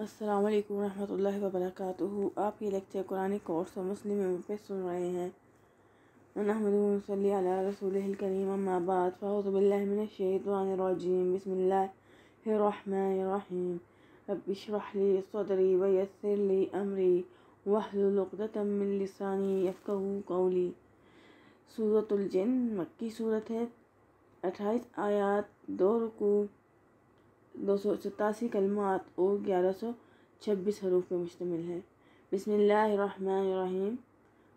अस्सलाम वालेकुम रहमतुल्लाहि आप ये लेक्चर कुरान कोर्स और मुस्लिम पे सुन रहे हैं अला रसूल करीम अम्माबाद बसमीम रबिशरहली सदरी वयसरली अमरी वाहलतमिलसानी कौली सूरतुलजन मक्की सूरत है अट्ठाईस आयात दो रुकू दो सौ सतासी कलमात और ग्यारह सौ छब्बीस हरूफ पर मुश्तमिल है बसमीम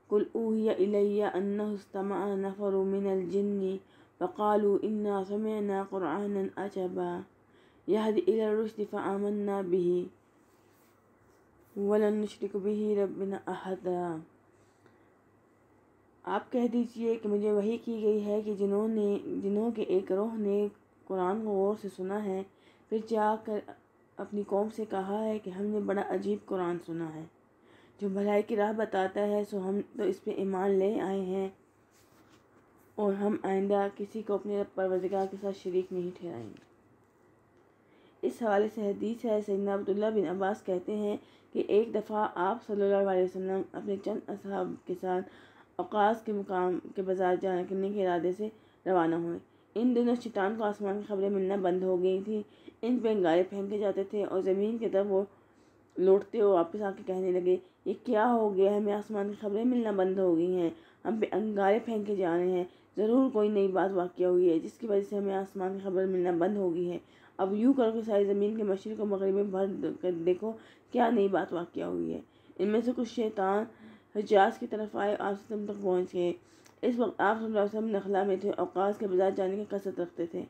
कुल ऊहिया अन्नस्तमा नफ़र मिनलजन्नी फ़ालू इन्ना समना क़ुरान अचबा यहद इलारुशद फ़ामन्ना बिही वलन नशरक बिही रबना अहदा आप कह दीजिए कि मुझे वही की गई है कि जिन्होंने जिन्हों के एक रोह ने कुरान को गौर से सुना है फिर जाकर अपनी कौम से कहा है कि हमने बड़ा अजीब कुरान सुना है जो भलाई की राह बताता है सो हम तो इस पर ईमान ले आए हैं और हम आइंदा किसी को अपने परवरदगार के साथ शरीक नहीं ठहराएंगे इस हवाले से हदीस है सैदना अब्दुल्ला बिन अब्बास कहते हैं कि एक दफ़ा आप सल्लल्लाहु अलैहि वसल्लम अपने चंद असहाब के साथ अवकाश के मुकाम के बाज़ार जाने के इरादे से रवाना हुए इन दिनों शैतान को आसमान की खबरें मिलना बंद हो गई थी इन पर हंगारे फेंके जाते थे और ज़मीन की तरफ वो लौटते हुए वापस आके कहने लगे ये क्या हो गया हमें आसमान की खबरें मिलना बंद हो गई हैं हम पे अंगारे फेंके जा रहे हैं ज़रूर कोई नई बात वाक़ हुई है जिसकी वजह से हमें आसमान की खबर मिलना बंद हो गई है अब यूँ करो कि सारी ज़मीन के मशरक़ को मगरब में भर कर देखो क्या नई बात वाक़ हुई है इनमें से कुछ शैतान हजाज की तरफ आए आप तक पहुँच गए इस वक्त आप नखला में थे अवकाश के बाजार जाने की कसरत रखते थे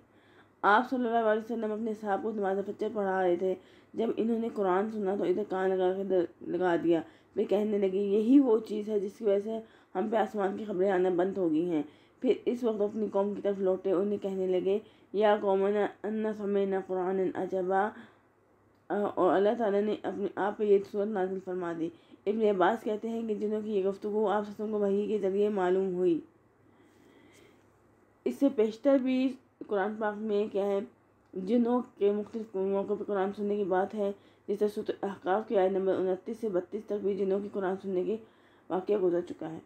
आप सल्ला वसम अपने साहब को नमाज फतर पढ़ा रहे थे जब इन्होंने कुरान सुना तो इधर कान लगा कर लगा दिया वे कहने लगे यही वो चीज़ है जिसकी वजह से हम पे आसमान की खबरें आना बंद हो गई हैं फिर इस वक्त अपनी कौम की तरफ लौटे उन्हें कहने लगे या कौम अन्ना न कुरान अजबा और अल्लाह ताला ने अपने आप पर यह सूरत नाजिल फरमा दी इबन अब्बास कहते हैं कि जिन्हों की ये गुफ्तु आप ससम को वही के ज़रिए मालूम हुई इससे पेशतर भी कुरान पाक में क्या है जिनों के मुख्तलिफ मौक़ों पर कुरान सुनने की बात है जैसे तरह अहकाफ की आय नंबर उनतीस से बत्तीस तक भी जिनों की कुरान सुनने के वाक़ गुजर चुका है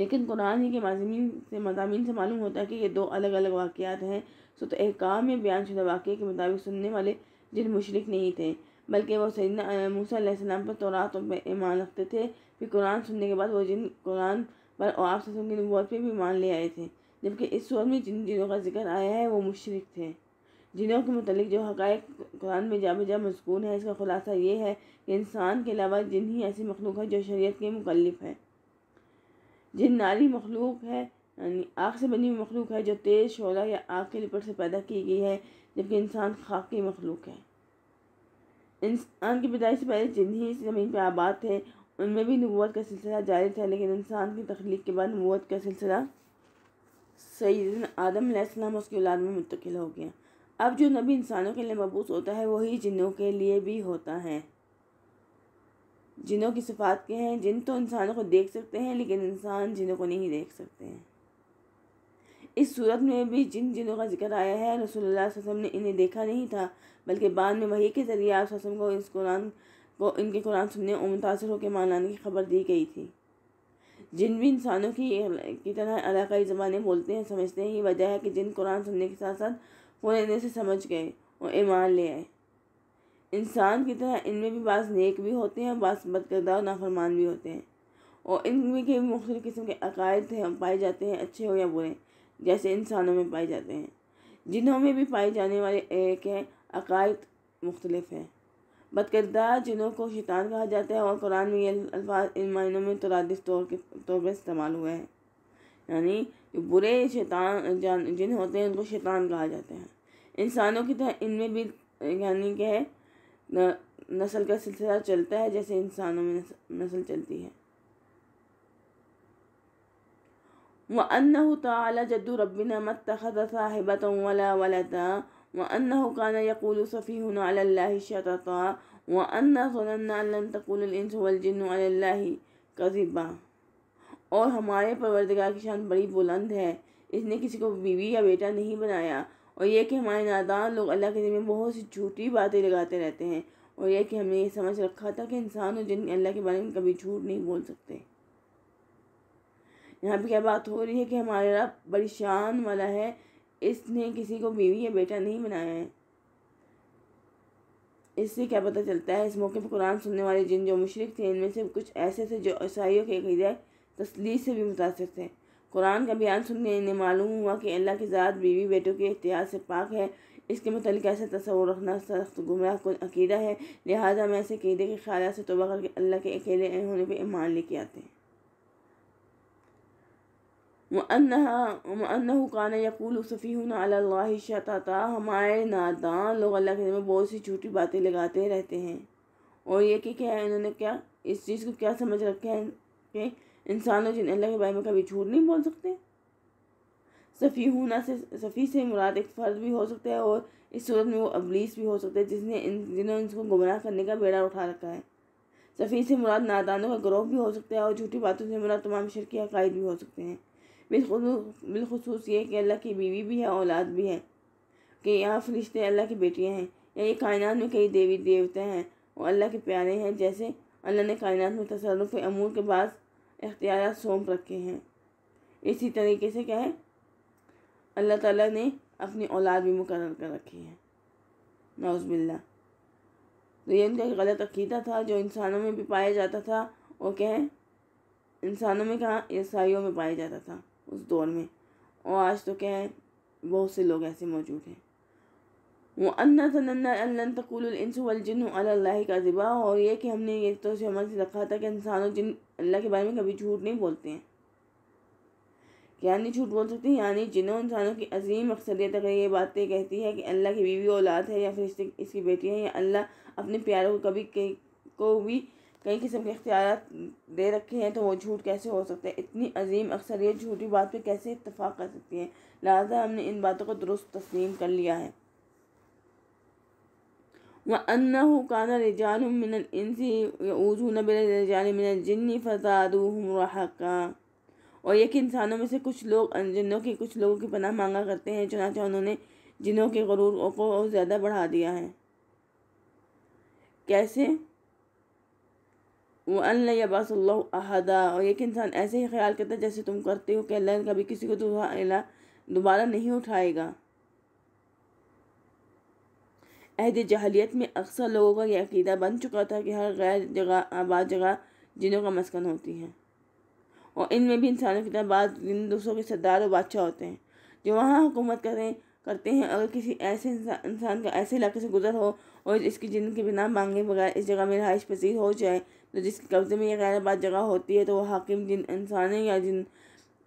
लेकिन कुरान ही के माजमीन से मजामी से मालूम होता है कि ये दो अलग अलग वाक़ात हैं सुत अहकाम में बयान शुदा वाक़े के मुताबिक सुनने वाले जिन मुशरक नहीं थे बल्कि वो सैन मूसम पर तोरात पर ईमान रखते थे फिर कुरान सुनने के बाद वो जिन कुरान पर और आप की नबूत पर भी ईमान ले आए थे जबकि इस सूरत में जिन जिनों का जिक्र आया है वो मुशरक थे जिनों के मतलब जो हक़ कुरान में जा बजा मजकून है इसका खुलासा ये है कि इंसान के अलावा जिन ही ऐसी मखलूक है जो शरीत के मुकलफ है जिन नारी मखलूक है यानी आग से बनी हुई मखलूक है जो तेज़ शोला या आग के लिपट से पैदा की गई है जबकि इंसान खाक की मखलूक है इंसान की बिदाई से पहले जिन ही ज़मीन पर आबाद थे उनमें भी नबूत का सिलसिला जारी था लेकिन इंसान की तख्लीक के बाद नबूत का सिलसिला सैदिन आदम आदम उसकी औलाद में मुंतकिल हो गया अब जो नबी इंसानों के लिए मबूस होता है वही जिनों के लिए भी होता है जिनों की सफ़ात के हैं जिन तो इंसानों को देख सकते हैं लेकिन इंसान जिनों को नहीं देख सकते हैं इस सूरत में भी जिन जिनों का जिक्र आया है रसोल्ला वसम ने इन्हें देखा नहीं था बल्कि बाद में वही के ज़रिए आप को इस कुरान को इनके कुरान सुनने और मुतासर होकर मान लाने की खबर दी गई थी जिन भी इंसानों की की तरह अलाकाई ज़बानें बोलते हैं समझते हैं ये वजह है कि जिन कुरान सुनने के साथ साथ लेने से समझ गए और ईमान ले आए इंसान की तरह इनमें भी बास नेक भी होते हैं बद करदार और नाफरमान भी होते हैं और इनमें के मुख्तु किस्म के अकायद हैं पाए जाते हैं अच्छे हो या बुरे जैसे इंसानों में पाए जाते हैं जिन्हों में भी पाए जाने वाले एक हैं अकायद मुख्तलिफ हैं बदकरदार जिन्हों को शैतान कहा जाता है और कुरान में ये अल्फाज इन मायनों में तरादिस तौर के तौर पर इस्तेमाल हुए हैं यानी जो बुरे शैतान जान जिन होते हैं उनको शैतान कहा जाता है इंसानों की तरह इनमें भी यानी कि नस्ल का सिलसिला चलता है जैसे इंसानों में नस्ल चलती है व अन्न ताला जद्दू रबिन मत तखद साहिबत वला वलता وأنه كان يقول سفيهنا على الله شططا وأنا ظننا أن لم تقول الإنس والجن على الله कजीबा और हमारे परवरदगार की शान बड़ी बुलंद है इसने किसी को बीवी या बेटा नहीं बनाया और यह कि हमारे नादान लोग अल्लाह के दिन बहुत सी झूठी बातें लगाते रहते हैं और यह कि हमने ये समझ रखा था कि इंसान और जिन अल्लाह के बारे में कभी झूठ नहीं बोल सकते यहाँ पे क्या बात हो रही है कि हमारा बड़ी शान वाला है इसने किसी को बीवी या बेटा नहीं बनाया है इससे क्या पता चलता है इस मौके पर कुरान सुनने वाले जिन जो मुशरक थे इनमें से कुछ ऐसे थे जो ईसाइयों के कीदे तसलीस से भी मुतासर थे कुरान का बयान सुनने इन्हें मालूम हुआ कि अल्लाह की ज़ात बीवी बेटों के एहतियात से पाक है इसके मतलब ऐसा तस्वर रखना सख्त गुमराह कुल अकीदा है लिहाजा मैं ऐसे क़ैदे के ख्याल से तोबा करके अल्लाह के अकेले होने पर ईमान लेके आते हैं वन्नहा वन्नहु कान यकूल सफ़ीन अल्लाह शताता हमारे नादान लोग अल्लाह के में बहुत सी झूठी बातें लगाते रहते हैं और ये कि क्या है इन्होंने क्या इस चीज़ को क्या समझ रखा है कि इंसान और जिन अल्लाह के बारे में कभी झूठ नहीं बोल सकते सफ़ी होना से सफ़ी से मुराद एक फ़र्द भी हो सकता है और इस सूरत में वो अबलीस भी हो सकता है जिसने इन जिन्होंने उनको गुमराह करने का बेड़ा उठा रखा है सफ़ी से मुराद नादानों का ग्रोह भी हो सकता है और झूठी बातों से मुराद तमाम शर के अकायद भी हो सकते हैं बिलखसूस ये कि अल्लाह की बीवी भी है औलाद भी है कि यहाँ फरिश्ते अल्लाह की बेटियाँ हैं यानी कायनात में कई देवी देवता हैं और अल्लाह के प्यारे हैं जैसे अल्लाह ने कायनात में तसरफ अमूर के बाद अख्तियार सौंप रखे हैं इसी तरीके से क्या है अल्लाह ताला ने अपनी औलाद भी मुकर कर रखी है नौजबिल्ला तो ये उनका एक गलत अकीदा था जो इंसानों में भी पाया जाता था और क्या है इंसानों में कहाँ ईसाइयों में पाया जाता था उस दौर में और आज तो क्या है बहुत से लोग ऐसे मौजूद हैं वो अन्ना तन्ना अल्लन अल्लाह का ज़िबा और ये कि हमने ये तो समझ रखा था कि इंसान और जिन अल्लाह के बारे में कभी झूठ नहीं बोलते हैं क्या नहीं झूठ बोल सकते यानी जिनों इंसानों की अजीम अक्सरियत अगर ये बातें कहती है कि अल्लाह की बीवी औलाद है या फिर इसकी बेटी है या अल्लाह अपने प्यारों को कभी को भी कई किस्म के इख्तियार दे रखे हैं तो वो झूठ कैसे हो सकते हैं इतनी अजीम अक्सरियत झूठी बात पर कैसे इतफाक़ कर सकती है लिहाजा हमने इन बातों को दुरुस्त तस्लीम कर लिया है व अन्ना काना रजान मिनल इंसी ऊजून मिनल जिन्नी फसादू और ये कि इंसानों में से कुछ लोग जिनों के कुछ लोगों की पनाह मांगा करते हैं चुनाचा उन्होंने जिन्हों के गरूर को ज़्यादा बढ़ा दिया है कैसे वन यबासल्ला अहदा और एक इंसान ऐसे ही ख्याल करता है जैसे तुम करते हो कि अल्लाह कभी किसी को दोबारा नहीं उठाएगा अहद जहलीत में अक्सर लोगों का यह अकीदा बन चुका था कि हर गैर जगह आबाद जगह जिनों का मस्कन होती है और इनमें भी इंसानों की तरह बाद दूसरों के सरदार और बादशाह होते हैं जो वहाँ हुकूमत करें करते हैं अगर किसी ऐसे इंसान का ऐसे इलाके से गुजर हो और इसकी जिंदगी बिना मांगे बगैर इस जगह में रहाइश पसीर हो जाए तो जिसके कब्ज़े में यह गैरबाद जगह होती है तो वह हाकिम जिन इंसानों या जिन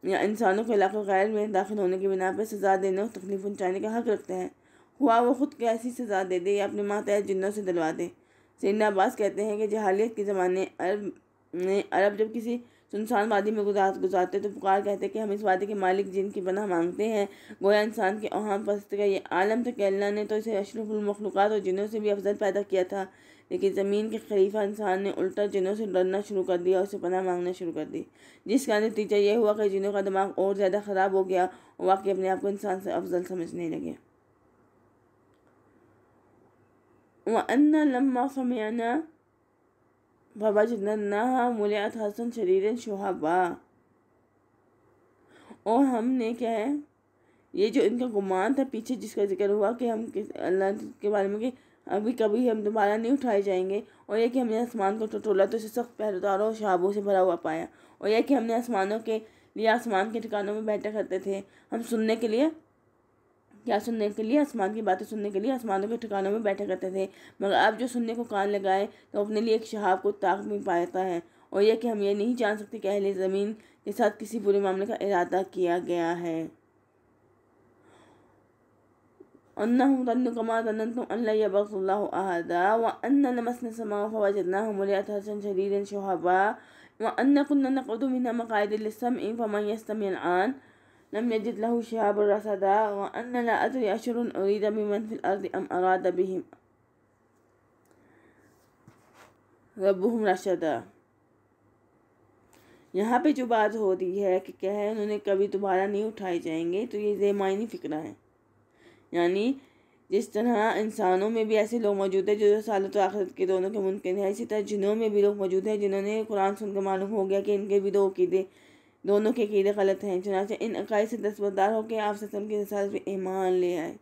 या इंसानों के इलाके गैर में दाखिल होने की बिना पर सज़ा देने और तकलीफ पहुँचाने का हक रखते हैं हुआ वो ख़ुद को ऐसी सज़ा दे दे या अपने मातहत जिन्हों से दिलवा दे सैन अब्बास कहते हैं कि जहालियत के ज़माने अरब ने अरब जब किसी सुनसान वादी में गुजार गुजारते तो पुकार कहते कि हम इस वादी के मालिक जिन की बना मांगते हैं गोया इंसान के अहम पस्त का ये आलम तो कहना ने तो इसे अशरफुलमखलूक़ात और जिनों से भी अफजल पैदा किया था लेकिन ज़मीन के खलीफा इंसान ने उल्टा जिनों से डरना शुरू कर दिया और उसे पना मांगना शुरू कर दी जिसका नतीजा यह हुआ कि जिनों का दिमाग और ज़्यादा ख़राब हो गया और वाकई अपने आप को इंसान से अफजल समझने लगे वन्ना लम्मा समियाना बाबा जन्ना मुलात हसन शरीर शोहाबा और हमने क्या है ये जो इनका गुमान था पीछे जिसका जिक्र हुआ कि हम किस अल्लाह के बारे में कि अभी कभी हम दोबारा नहीं उठाए जाएंगे और यह कि हमने आसमान को टटोला तो उसे सख्त पहरेदारों और शहाबों से भरा हुआ पाया और यह कि हमने आसमानों के लिए आसमान के ठिकानों में बैठा करते थे हम सुनने के लिए क्या सुनने के लिए आसमान की बातें सुनने के लिए आसमानों के ठिकानों में बैठा करते थे मगर अब जो सुनने को कान लगाए तो अपने लिए एक शहाब को ताक में पाता है और यह कि हम ये नहीं जान सकते कि अहले ज़मीन के साथ किसी बुरे मामले का इरादा किया गया है أنهم ظنوا كما ظننتم أن لا يبغض الله أحدا وأن لمسنا السماء فوجدناه مليئة هرسا شديدا شهبا وأن كنا نقعد منها مقاعد للسمع فمن يستمع الآن لم يجد له شهاب رصدا وأن لا أدري أشر أريد بمن في الأرض أم أراد بهم ربهم رشدا यहाँ पे जो बात हो रही है कि कहे उन्होंने कभी दोबारा नहीं उठाए जाएंगे तो ये जेमायनी फिक्रा है यानी जिस तरह इंसानों में भी ऐसे लोग मौजूद हैं जो तो आखिरत के दोनों के मुमकिन है इसी तरह जिनों में भी लोग मौजूद हैं जिन्होंने कुरान सुनकर मालूम हो गया कि इनके भी दो अकीदे दोनों के अकीदे गलत हैं चुनाचे इन अकाई से दस्तबरदार होकर आप ससम के साथ पर ईमान ले आए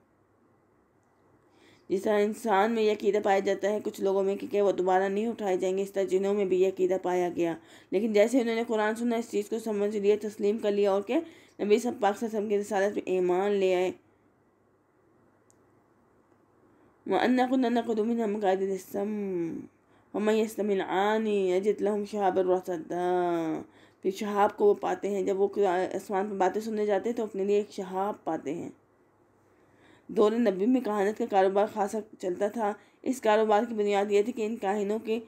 जिस तरह इंसान में यह अकीदा पाया जाता है कुछ लोगों में कि वह दोबारा नहीं उठाए जाएंगे इस तरह जिनों में भी यह अकीदा पाया गया लेकिन जैसे उन्होंने कुरान सुना इस चीज़ को समझ लिया तस्लीम कर लिया और के नबी सब पाक ससम के रसालत पर ईमान ले आए وأنا كنا نأخذ منها مقعد السم ومن यस्तमिलआनी यजिद लहुम शहाब रसदा फिर शहाब को वो पाते हैं जब वो आसमान पर बातें सुनने जाते हैं तो अपने लिए एक शहाब पाते हैं दौर नबी में कहानत का कारोबार खासा चलता था इस कारोबार की बुनियाद यह थी कि इन काहिनों के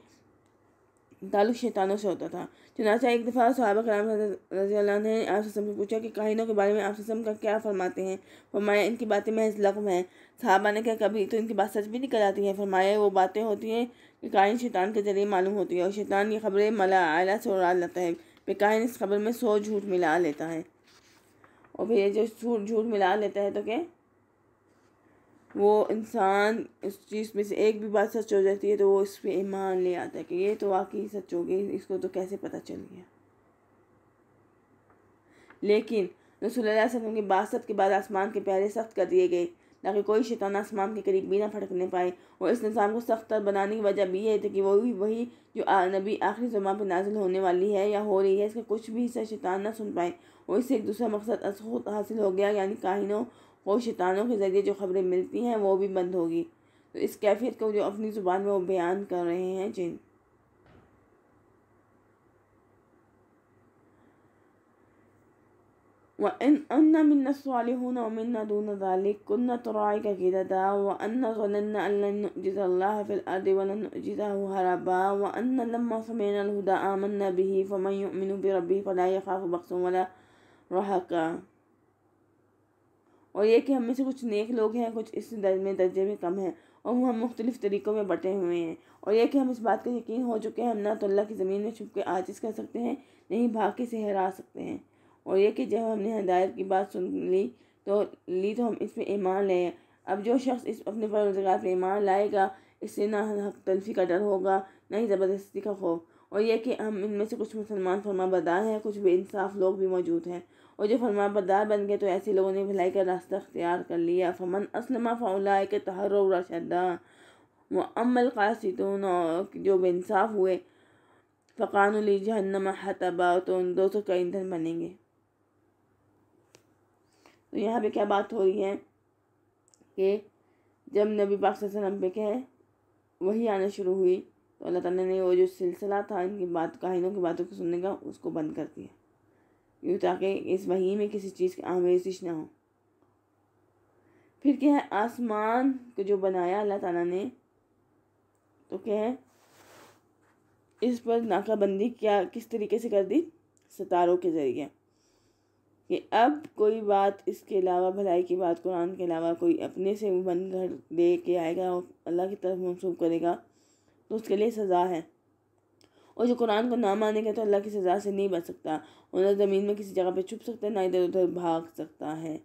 ताल्लुक शैतानों से होता था चुनाचा एक दफ़ा सहाबा कराम रजी ने आप से पूछा कि काहिनों के बारे में आप का क्या फरमाते हैं फरमाया इनकी बातें महज लकम है साहबा ने कहा कभी तो इनकी बात सच भी निकल आती है फरमाया वो बातें होती हैं कि काहिन शैतान के ज़रिए मालूम होती है और शैतान ये खबरें मला आला से उड़ा लेता है बेकाहिन इस खबर में सो झूठ मिला लेता है और भैया जो झूठ झूठ मिला लेता है तो क्या वो इंसान इस चीज़ में से एक भी बात सच हो जाती है तो वो इस पर ईमान ले आता है कि ये तो वाकई सच हो गई इसको तो कैसे पता चल गया लेकिन रसोल्ला वसम के बासत के बाद आसमान के पहले सख्त कर दिए गए ताकि कोई शैतान आसमान के करीब भी ना फटकने पाए और इस निज़ाम को सख्त बनाने की वजह भी है कि वही वही जो नबी आखिरी जमान पर नाजिल होने वाली है या हो रही है इसका कुछ भी हिस्सा शैतान ना सुन पाए और इससे एक दूसरा मकसद खुद हासिल हो गया यानी काहिनों وہ شیطانوں کے ذریعے جو خبریں ملتی ہیں وہ بھی بند ہوگی تو اس کیفیت کو جو اپنی زبان میں وہ بیان کر رہے ہیں جن وأن منا الصالحون ومنا دون ذلك كنا طرائق كددا وأن ظننا أن لن نعجز الله في الأرض ولن نعجزه هربا وأن لما سمعنا الهدى آمنا به فمن يؤمن بربه فلا يخاف بخس ولا رهقا और ये कि हम में से कुछ नेक लोग हैं कुछ इस दर्ज में दर्जे में कम हैं और वो हम मुख्तलिफ तरीक़ों में बटे हुए हैं और यह कि हम इस बात का यकीन हो चुके हैं हम ना तो अल्लाह की ज़मीन में छुप के आजिज़ कर सकते हैं नहीं भाग के हरा सकते हैं और यह कि जब हमने हदायत की बात सुन ली तो ली तो हम इस पर ईमान लें अब जो शख्स इस अपने रोज़गार पर ईमान लाएगा इससे ना हक तलफी का डर होगा ना ही ज़बरदस्ती का खौफ और यह कि हम इनमें से कुछ मुसलमान फरमा बदार हैं कुछ बेानसाफ़ लोग भी मौजूद हैं और जो फरमा बरदार बन गए तो ऐसे लोगों ने भलाई का रास्ता अख्तियार कर लिया फमन असलमा फ़ौला के तहर रशदा मम्मल अमल कासितून जो बेसाफ़ हुए फ़कानली जहन्नम हतबा तो उन दो सौ का ईंधन बनेंगे तो यहाँ पे क्या बात हो रही है कि जब नबी पाक वसल्लम पे क्या वही आना शुरू हुई तो अल्लाह ताला ने वो जो सिलसिला था इनकी बात कहानियों की बातों को सुनने का उसको बंद कर दिया क्यों ताकि इस वही में किसी चीज़ की आमेजिश ना हो फिर क्या है आसमान को जो बनाया अल्लाह ताला ने तो क्या है इस पर नाकाबंदी क्या किस तरीके से कर दी सितारों के ज़रिए कि अब कोई बात इसके अलावा भलाई की बात कुरान के अलावा कोई अपने से बन कर ले के आएगा और अल्लाह की तरफ मनसूब करेगा तो उसके लिए सज़ा है और जो कुरान को ना माने का तो अल्लाह की सज़ा से नहीं बच सकता और ना ज़मीन में किसी जगह पर छुप सकता है ना इधर उधर भाग सकता है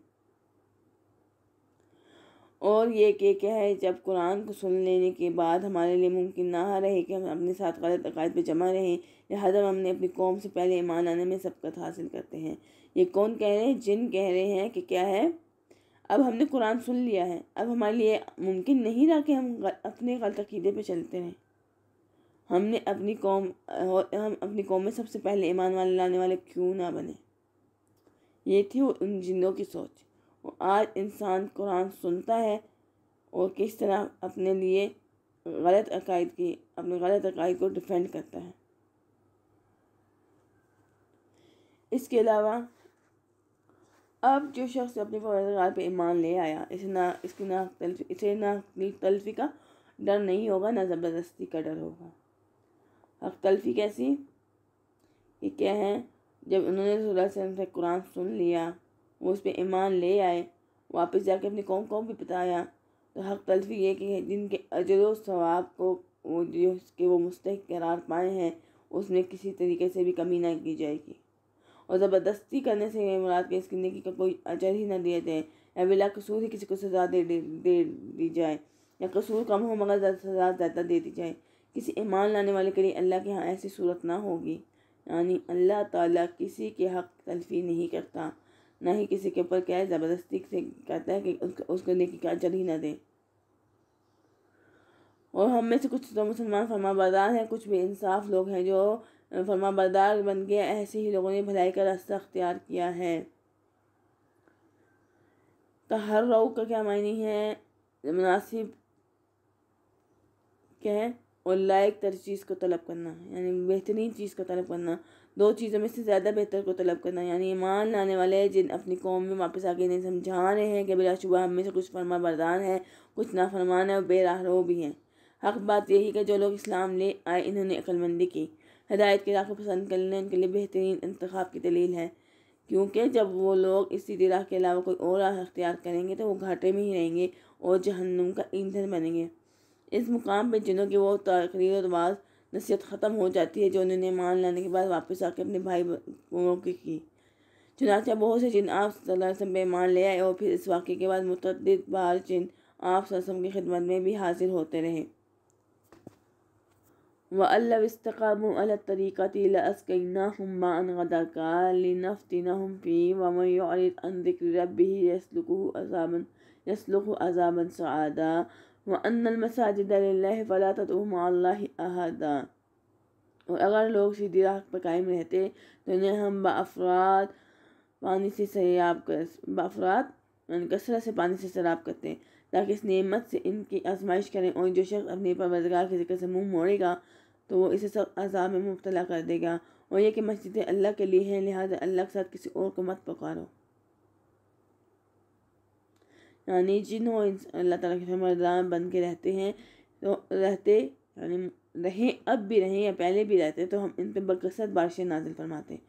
और ये कि क्या है जब कुरान को सुन लेने के बाद हमारे लिए मुमकिन ना रहे कि हम अपने साथ गलत अकायद पर जमा रहें लिहाजा हम हमने अपनी कौम से पहले ईमान आने में सबकत हासिल करते हैं ये कौन कह रहे हैं जिन कह रहे हैं कि क्या है अब हमने कुरान सुन लिया है अब हमारे लिए मुमकिन नहीं रहा कि हम अपने गलत अकीदे पर चलते रहें हमने अपनी कौम और हम अपनी कौम में सबसे पहले ईमान वाले लाने वाले क्यों ना बने ये थी उन जिंदों की सोच और आज इंसान कुरान सुनता है और किस तरह अपने लिए गलत अकायद की अपने गलत अकायद को डिफेंड करता है इसके अलावा अब जो शख्स अपने पर पे ईमान ले आया इसे ना इसकी ना तल्फी इसे ना तल्फी का डर नहीं होगा ना ज़बरदस्ती का डर होगा अब तलफी कैसी ये क्या है जब उन्होंने रसोल्ला से कुरान सुन लिया वो उस पर ईमान ले आए वापस जाके अपनी कौम कौम भी बताया तो हक तलफी ये कि जिनके अजर वाब को वो जो उसके वो मुस्तक करार पाए हैं उसमें किसी तरीके से भी कमी ना की जाएगी और ज़बरदस्ती करने से मुराद के इसकी नेकी का कोई अजर ही ना दिया जाए या बिला कसूर ही किसी को सज़ा दे, दे दे दी जाए या कसूर कम हो मगर सज़ा ज़्यादा दे दी जाए किसी ईमान लाने वाले के लिए अल्लाह के यहाँ ऐसी सूरत ना होगी यानी अल्लाह ताला किसी के हक तलफी नहीं करता ना ही किसी के ऊपर क्या ज़बरदस्ती से कहता है कि उसको उसको नेकी का ही ना दे और हम में से कुछ तो मुसलमान फरमाबरदार हैं कुछ भी इंसाफ लोग हैं जो फरमाबरदार बन गए ऐसे ही लोगों ने भलाई का रास्ता अख्तियार किया है तो हर रोग का क्या मायने है मुनासिब क्या है और लायक तर चीज़ को तलब करना यानी बेहतरीन चीज़ को तलब करना दो चीज़ों में से ज़्यादा बेहतर को तलब करना यानी ईमान लाने वाले जिन अपनी कौम में वापस आके इन्हें समझा रहे हैं कि बिला शुबा हमें से कुछ फरमा बरदान है कुछ नाफरमान है और बेराहरो भी हैं हक बात यही कि जो लोग इस्लाम ले आए इन्होंने अकलमंदी की हदायत के राह को पसंद करना उनके लिए बेहतरीन इंतखा की दलील है क्योंकि जब वो लोग इसी राह के अलावा कोई और राह अख्तियार करेंगे तो वो घाटे में ही रहेंगे और जहन्नुम का ईंधन बनेंगे इस मुकाम पर जिन्हों की वो तकरीर और वाज नसीहत ख़त्म हो जाती है जो उन्होंने मान लाने के बाद वापस आके अपने भाई बहनों की की चुनाचा बहुत से जिन आप वसम मान ले आए और फिर इस वाक़े के बाद मुतद बार जिन आप की खिदमत में भी हाजिर होते रहे व अल्लास्तकाम तरीक़तिलस्कना व वनमसाजिदल्लाहदा और अगर लोग सीधी राह पर कायम रहते तो इन्हें हम बाफराद पानी से सैराब कर बाफराद कसरत से पानी से शराब करते हैं ताकि इस नियमत से इनकी आजमाइश करें और जो शख्स अपने परवरदगार के जिक्र से मुंह मोड़ेगा तो वो इसे सब अजाब में मुबतला कर देगा और यह कि मस्जिदें अल्लाह के लिए हैं लिहाजा अल्लाह के साथ किसी और को मत पकारो यानी हो अल्लाह ताला के फरमान बन के रहते हैं तो रहते यानी रहें अब भी रहें या पहले भी रहते तो हम इन पर बकसत बारिशें नाजिल फरमाते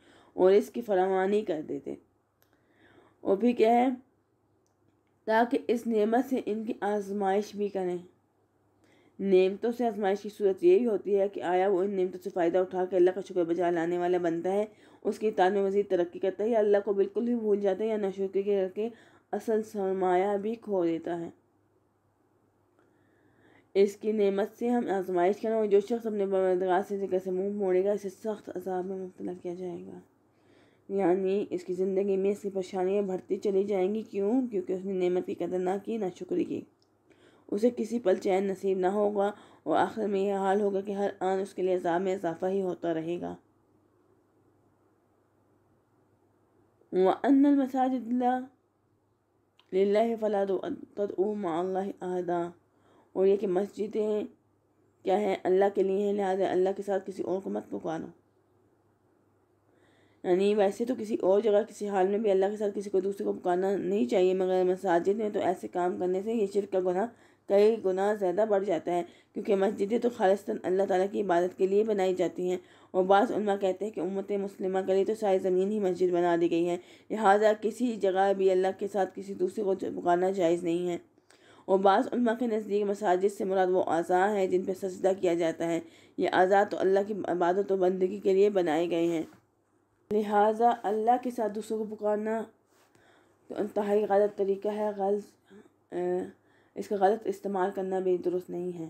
और इसकी फरमानी कर देते और भी क्या है ताकि इस नेमत से इनकी आजमाइश भी करें नेमतों से आजमाइश की सूरत यही होती है कि आया वो इन नेमतों से फ़ायदा उठा के अल्लाह का शुक्र बजा लाने वाला बनता है उसकी इतान में मज़ीद तरक्की करता है या अल्लाह को बिल्कुल भी भूल जाता है या नशुक्री करके असल सरमाया भी खो देता है इसकी नेमत से हम आजमाइश करें जो शख्स अपने बरदगार से कैसे मुंह मोड़ेगा इसे सख्त अजाब में मुबतला किया जाएगा यानी इसकी ज़िंदगी में इसकी परेशानियाँ बढ़ती चली जाएंगी क्यों क्योंकि उसने नेमत की कदर ना की ना शुक्र की उसे किसी पल चैन नसीब ना होगा और आखिर में यह हाल होगा कि हर आन उसके लिए अजाब में इजाफा ही होता रहेगा व अन लाला फ़ला तदऊ अहदा और यह कि मस्जिदें क्या हैं अल्लाह के लिए हैं लिहाजा अल्लाह के साथ किसी और को मत पुकारो यानी वैसे तो किसी और जगह किसी हाल में भी अल्लाह के साथ किसी को दूसरे को पुकारना नहीं चाहिए मगर मसाजिद में तो ऐसे काम करने से ये शिरक का गुना कई गुना ज़्यादा बढ़ जाता है क्योंकि मस्जिदें तो खालिस्तान अल्लाह ताला की इबादत के लिए बनाई जाती हैं और बाज़ा कहते हैं कि उम्मत मुस्लिम के लिए तो सारी ज़मीन ही मस्जिद बना दी गई है लिहाजा किसी जगह भी अल्लाह के साथ किसी दूसरे को पुकाना जायज़ नहीं है और बाज़ा के नज़दीक मसाजिद से मुराद वो आज़ा हैं जिन पर सजदा किया जाता है ये आज़ा तो अल्लाह की इबादत व बंदगी के लिए बनाए गए हैं लिहाजा अल्लाह के साथ दूसरों को पुकारना तो इंतहाई गलत तरीका है गलत इसका गलत इस्तेमाल करना भी दुरुस्त नहीं है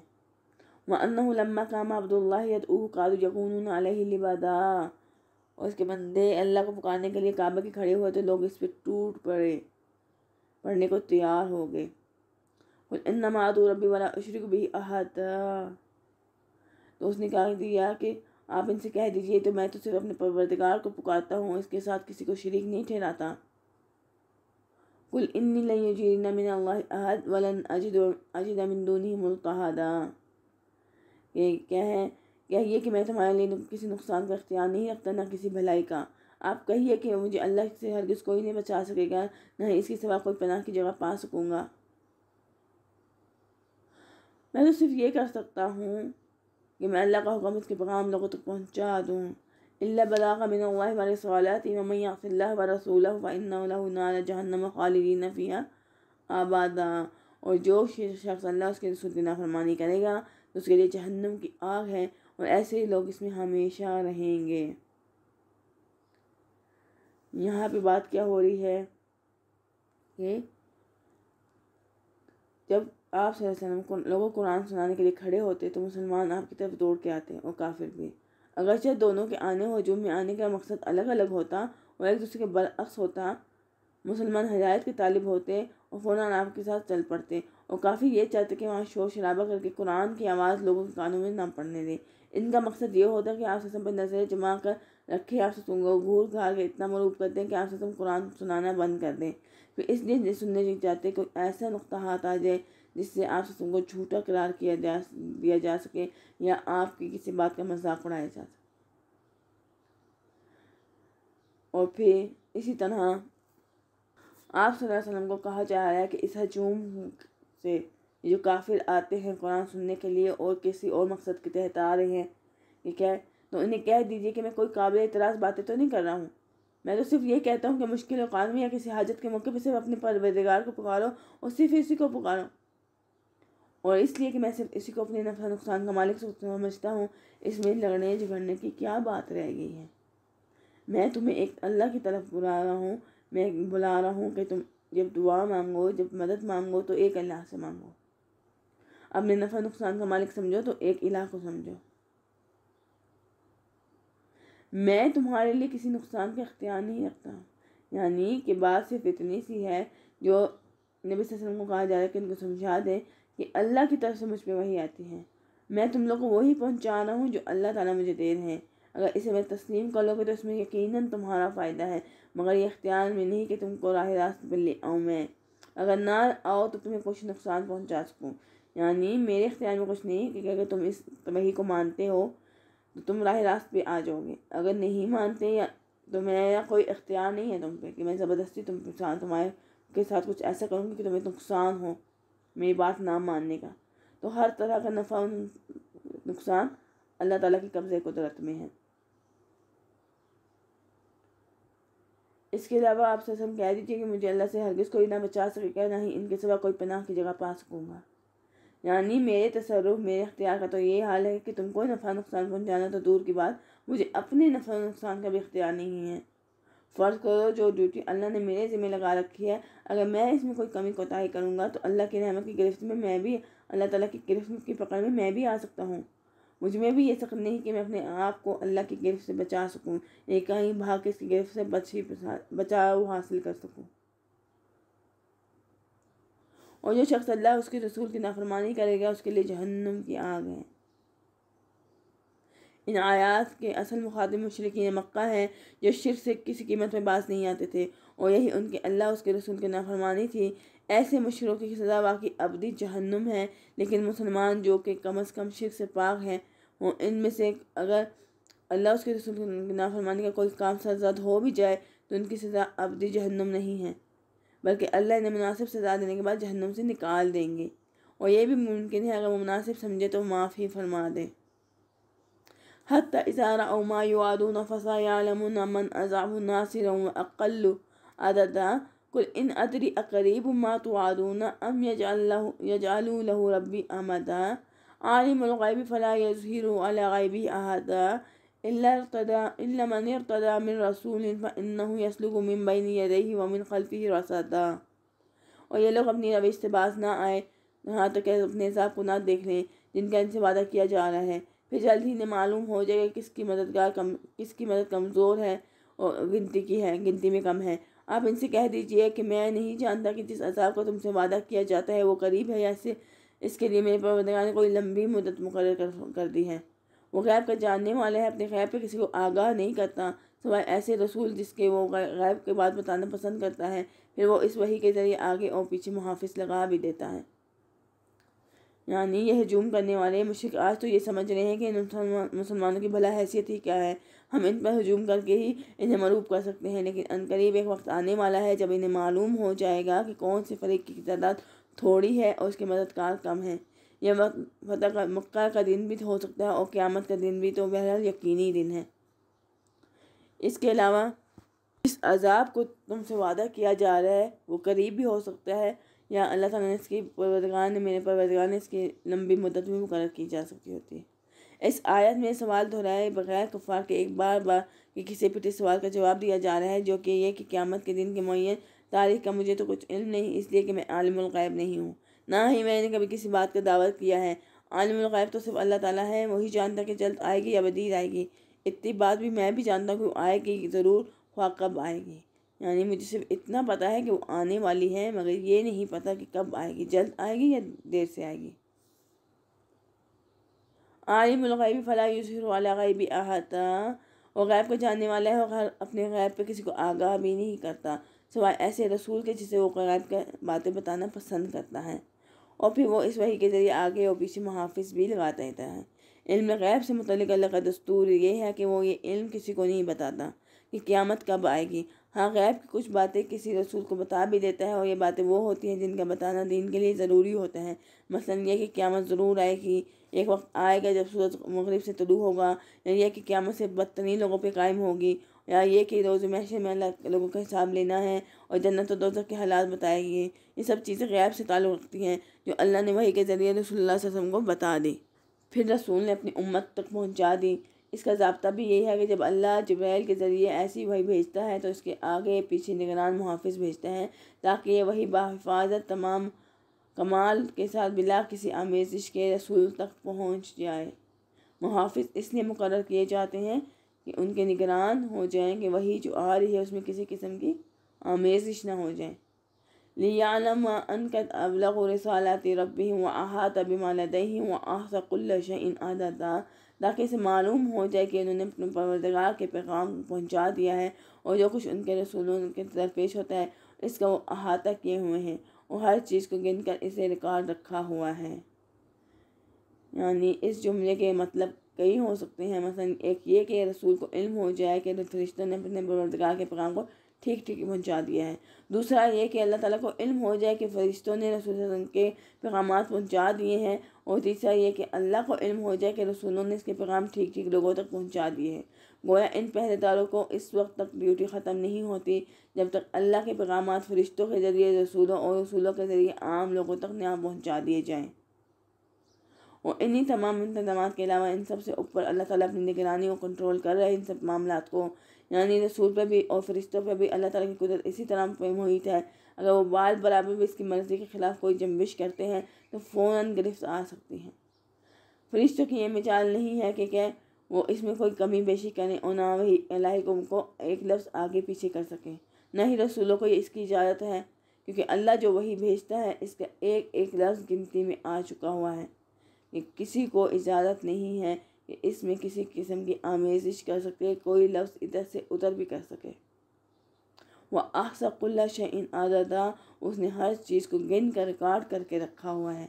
वन्ना काम अब्दुल्ला यदू और इसके बंदे अल्लाह को पुकारने के लिए काबे के खड़े हुए तो लोग इस पर टूट पड़े पढ़ने को तैयार हो गए और नमातू रबी वाला अशरक भी अहाता तो उसने कहा दिया कि आप इनसे कह दीजिए तो मैं तो सिर्फ अपने परवरदगार को पुकारता हूँ इसके साथ किसी को शरीक नहीं ठहराता कुल इन्नी लयजीरना मिन अहद वलन अजिद अजिद अमिन दूनी मुल्तहादा ये क्या है कहिए कि मैं तुम्हारे लिए किसी नुकसान का इख्तियार नहीं रखता ना किसी भलाई का आप कहिए कि मुझे अल्लाह से हर हरगिज़ कोई नहीं बचा सकेगा ना ही इसके सिवा कोई पनाह की जगह पा सकूँगा मैं तो सिर्फ ये कर सकता हूँ कि मैं अल्लाह का हुक्म इसके पैगाम लोगों तक तो पहुँचा दूँ इल्ला बलागा मिन अल्लाह व रसूलत व मन यअसिल्लाह व रसूलहु व इन्ना लहु नार जहन्नम खालिदिन फीहा आबादा और जो शख्स अल्लाह उसके रसूल की नाफरमानी करेगा तो उसके लिए जहन्नम की आग है और ऐसे ही लोग इसमें हमेशा रहेंगे यहाँ पे बात क्या हो रही है कि जब आप वसल्लम को लोगों को कुरान सुनाने के लिए खड़े होते तो मुसलमान आपकी तरफ दौड़ के आते और काफिर भी अगरचे दोनों के आने हजूम में आने का मकसद अलग अलग होता और एक दूसरे के बरअक्स होता मुसलमान हदायत के तालब होते और फ़ौरन आपके साथ चल पड़ते और काफ़ी ये चाहते कि वहाँ शोर शराबा करके कुरान की आवाज़ लोगों के कानों में ना पड़ने दें इनका मकसद ये होता कि आप सब पर नजरें जमा कर रखे आप ससम को घूर घा के इतना मरूब करते हैं कि आप ससम कुरान सुनाना बंद कर दें फिर इसलिए सुनने लग जाते कोई ऐसा नुकता हाथ आ जाए जिससे आपसे को झूठा करार किया जा दिया जा सके या आपकी किसी बात का मजाक उड़ाया जा सके और फिर इसी तरह आप सल्लम को कहा जा रहा है कि इस हजूम से जो काफिर आते हैं कुरान सुनने के लिए और किसी और मकसद के तहत आ रहे हैं ठीक है तो उन्हें कह दीजिए कि मैं कोई काबिल एतराज़ बातें तो नहीं कर रहा हूँ मैं तो सिर्फ ये कहता हूँ कि मुश्किल अवकात में या किसी हाजत के मौके पर सिर्फ अपने परवेदगार को पुकारो और सिर्फ इसी को पुकारो और इसलिए कि मैं सिर्फ इसी को अपने नफा नुकसान का मालिक समझता हूँ इसमें लड़ने झगड़ने की क्या बात रह गई है मैं तुम्हें एक अल्लाह की तरफ बुला रहा हूँ मैं बुला रहा हूँ कि तुम जब दुआ मांगो जब मदद मांगो तो एक अल्लाह से मांगो अपने नफा नुकसान का मालिक समझो तो एक इलाह को समझो मैं तुम्हारे लिए किसी नुकसान का अख्तियार नहीं रखता यानी कि बात सिर्फ इतनी सी है जो नबी वसल्लम को कहा जा रहा है कि उनको समझा दें कि अल्लाह की तरफ से मुझ पर वही आती है मैं तुम लोग को वही पहुँचा रहा हूँ जो अल्लाह ताला मुझे दे रहे हैं अगर इसे मैं तस्लीम कर लोगे तो इसमें यकीनन तुम्हारा फ़ायदा है मगर ये इख्तियार में नहीं कि तुमको राह रास्ते पर ले आऊँ मैं अगर ना आओ तो तुम्हें कुछ नुकसान पहुँचा सकूँ यानी मेरे इख्तियार में कुछ नहीं क्योंकि अगर तुम इस तबही को मानते हो तो तुम राह रास्त पर आ जाओगे अगर नहीं मानते या तो मेरा कोई इख्तियार नहीं है तुम पे कि मैं ज़बरदस्ती तुम साथ तुम्हारे के साथ कुछ ऐसा करूँगी कि तुम्हें नुकसान हो మే బాత్ నా మన్నేగా తో హర్ తరహ్ క నఫా నక్సాన్ అల్లాహ్ తాలక్ క قبضہ కుదరత్ మే హై ఇస్ కే దవా ఆప్ సే సమ్ కహరీ చీ కి ముజే అల్లాహ్ సే హర్ గిస్ కోయ నా బచా సరీక నహీ ఇన్ కే సవా కోయ పనాహ్ క జగ ప าส కూంగ గయాని మేయే తసర్రూహ్ మేరీ ఇఖтияర్ తో యే హాల్ హై కి తుమ్ కోయ నఫా నక్సాన్ పహానా తో దూర్ క బాద్ ముజే అప్నే నఫా నక్సాన్ క బే ఇఖтияర్ నహీ హై फ़र्ज़ करो जो ड्यूटी अल्लाह ने मेरे ज़िम्मे लगा रखी है अगर मैं इसमें कोई कमी कोताही करूँगा तो अल्लाह की नहमत की गिरफ्त में मैं भी अल्लाह ताला की गिरफ्त की पकड़ में मैं भी आ सकता हूँ मुझ में भी ये शक नहीं कि मैं अपने आप को अल्लाह की गिरफ्त से बचा सकूँ एक ही भाग इसकी गिरफ्त से बच ही बचाव हासिल कर सकूँ और जो शख्स अल्लाह उसके रसूल की नाफरमानी करेगा उसके लिए जहन्नम की आग है इन आयात के असल मुखातिब मशरकिन मक्का हैं जो शिर से किसी कीमत में बास नहीं आते थे और यही उनके अल्लाह उसके रसूल की नाफरमानी थी ऐसे मशरों की सज़ा वाकई अबदी जहन्नुम है लेकिन मुसलमान जो कि कम अज़ कम शिर से पाक हैं वो इनमें से अगर अल्लाह उसके रसूल की नाफरमानी का कोई काम सजा हो भी जाए तो उनकी सज़ा अबदी जहन्नुम नहीं है बल्कि अल्लाह इन्हें मुनासिब सज़ा देने के बाद जहन्नुम से निकाल देंगे और ये भी मुमकिन है अगर वो मुनासिब समझे तो माफ़ी फरमा दें حتى إذا رأوا ما يوعدون فسيعلمون من أضعف ناصرا وأقل عددا قل إن أدري أقريب ما توعدون أم يجعل له, يجعلوا له ربي أمدا عالم الغيب فلا يظهر على غيبه أحدا إلا ارتدى إلا من ارتدى من رسول فإنه يسلك من بين يديه ومن خلفه رصدا और ये लोग अपनी रविश से बाज ना आए यहाँ तक तो अपने हिसाब को ना देख लें जिनका इनसे वादा किया जा रहा है फिर जल्द ही इन्हें मालूम हो जाएगा किसकी मददगार कम किसकी मदद कमज़ोर है और गिनती की है गिनती में कम है आप इनसे कह दीजिए कि मैं नहीं जानता कि जिस अजाब का तुमसे वादा किया जाता है वो करीब है या इससे इसके लिए मेरे परवदगार ने कोई लंबी मदद मुकर कर, कर दी है वो गैब का जानने वाला है अपने गैब पर किसी को आगाह नहीं करता सिवाय ऐसे रसूल जिसके वो गैब के बाद बताना पसंद करता है फिर वो इस वही के ज़रिए आगे और पीछे मुहाफ़ लगा भी देता है यानी यह हजूम करने वाले मुशिक आज तो ये समझ रहे हैं कि मुसलमानों की भला हैसियत ही क्या है हम इन पर हजूम करके ही इन्हें मरूब कर सकते हैं लेकिन अनकरीब एक वक्त आने वाला है जब इन्हें मालूम हो जाएगा कि कौन से फरीक की तादाद थोड़ी है और उसके मददगार कम हैं यह वक्त फतह का मक्का का दिन भी हो सकता है और क़्यामत का दिन भी तो बहरहाल यकीनी दिन है इसके अलावा इस अजाब को तुमसे वादा किया जा रहा है वो करीब भी हो सकता है या अल्लाह ताला ने इसकी परवरदगार ने मेरे परवरदगार ने इसकी लंबी मुद्दत में मुकर की जा सकती होती है इस आयत में सवाल दोहराए बगैर कुफार के एक बार बार के किसी पिटे सवाल का जवाब दिया जा रहा है जो कि यह कि क़्यामत के दिन के मैं तारीख का मुझे तो कुछ इल्म नहीं इसलिए कि मैं आलमग़ैब नहीं हूँ ना ही मैंने कभी किसी बात का दावा किया है आलमग़ैब तो सिर्फ अल्लाह ताला है वही जानता कि जल्द आएगी या बदीर आएगी इतनी बात भी मैं भी जानता हूँ आएगी ज़रूर ख्वा कब आएगी यानी मुझे सिर्फ इतना पता है कि वो आने वाली है मगर ये नहीं पता कि कब आएगी जल्द आएगी या देर से आएगी आलिमगैबी फ़ला यूसर वाला गैबी अहाता और गैब को जानने वाला है और अपने गैब पे किसी को आगाह भी नहीं करता सिवाय ऐसे रसूल के जिसे वो गैब के बातें बताना पसंद करता है और फिर वो इस वही के ज़रिए आगे और पीछे मुहाफ़ भी लगाता रहता है इल्म गैब से मतलब अलग का दस्तूर ये है कि वो ये इल्म किसी को नहीं बताता कि क़्यामत कब आएगी हाँ गैब की कुछ बातें किसी रसूल को बता भी देता है और ये बातें वो होती हैं जिनका बताना दीन के लिए ज़रूरी होता है मसलन यह कि क्यामत ज़रूर आएगी एक वक्त आएगा जब सूरज मगरब से तलू होगा या यह कि क्यामत से बदतरीन लोगों पर कायम होगी या ये कि रोज़ महशे में अल्लाह लोगों का हिसाब लेना है और जन्नत और दोजक के हालात बताएंगे ये सब चीज़ें गैब से ताल्लुक़ रखती हैं जो अल्लाह ने वही के ज़रिए रसोल्ला वसम को बता दी फिर रसूल ने अपनी उम्मत तक पहुँचा दी इसका जबता भी यही है कि जब अल्लाह जबैल के ज़रिए ऐसी वही भेजता है तो इसके आगे पीछे निगरान मुहाफ़ भेजते हैं ताकि ये वही बाफाजत तमाम कमाल के साथ बिला किसी आमेजिश के रसूल तक पहुँच जाए मुहाफ़ इसलिए मुकर किए जाते हैं कि उनके निगरान हो जाएँ कि वही जो आ रही है उसमें किसी किस्म की आमेजिश ना हो जाए लिया अबलग रसालत रबी व अहात बिमालदही व इन आदा था ताकि इसे मालूम हो जाए कि उन्होंने अपने परवरदगार के पैगाम पहुँचा दिया है और जो कुछ उनके रसूलों के दरपेश होता है इसका वो अहाता किए हुए हैं और हर चीज़ को गिन कर इसे रिकॉर्ड रखा हुआ है यानी इस जुमले के मतलब कई हो सकते हैं मसलन एक ये कि रसूल को इल्म हो जाए कि फरिश्तों ने अपने परवरदगार के पैगाम को ठीक ठीक पहुँचा दिया है दूसरा ये कि अल्लाह ताला को इल्म हो जाए कि फ़रिश्तों ने रसूल के पैगाम पहुँचा दिए हैं और तीसरा ये कि अल्लाह को इल्म हो जाए कि रसूलों ने इसके पैगाम ठीक ठीक लोगों तक पहुंचा दिए हैं गोया इन पहरेदारों को इस वक्त तक ड्यूटी ख़त्म नहीं होती जब तक अल्लाह के पैगाम फरिश्तों के ज़रिए रसूलों और रसूलों के ज़रिए आम लोगों तक न्याय पहुँचा दिए जाएँ और इन्हीं तमाम इंतजाम के अलावा इन सब से ऊपर अल्लाह ताली अपनी निगरानी को कंट्रोल कर रहे हैं इन सब मामला को यानी रसूल पर भी और फरिश्तों पर भी अल्लाह ताला की कुदरत इसी तरह मुहित है अगर वो बाल बराबर भी इसकी मर्ज़ी के ख़िलाफ़ कोई जम्बिश करते हैं तो फ़ौर गिरफ्त आ सकती है फरिश्तों की ये मिचाल नहीं है कि क्या वो इसमें कोई कमी बेशी करें और ना वही अलाहिकुम को एक लफ्ज़ आगे पीछे कर सकें ना ही रसूलों को इसकी इजाज़त है क्योंकि अल्लाह जो वही भेजता है इसका एक एक लफ्ज़ गिनती में आ चुका हुआ है कि किसी को इजाज़त नहीं है कि इसमें किसी किस्म की आमेजिश कर सके कोई लफ्ज़ इधर से उधर भी कर सके वह आसकुल्ला शन आदादा उसने हर चीज़ को गिन कर काट करके रखा हुआ है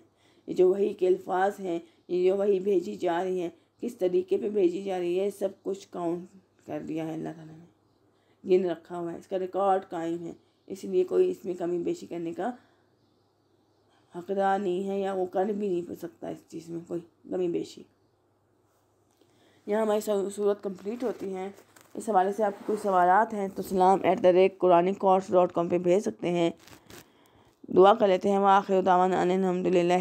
ये जो वही के अल्फाज हैं ये जो वही भेजी जा रही है किस तरीके पे भेजी जा रही है सब कुछ काउंट कर दिया है अल्लाह ताला ने गिन रखा हुआ है इसका रिकॉर्ड कायम है इसलिए कोई इसमें कमी बेशी करने का हकदार नहीं है या वो कर भी नहीं सकता इस चीज़ में कोई कमी बेशी यहाँ हमारी सूरत कंप्लीट होती है इस हवाले से आपके कोई सवाल हैं तो सलाम at the rate Qurani course dot com पर भेज सकते हैं दुआ कर लेते हैं वाखिर आखिर दावान अलहमदिल्ला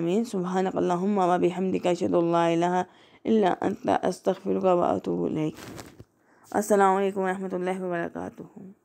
रबालमीन सुबहानकल्ला अल्लाम वर्का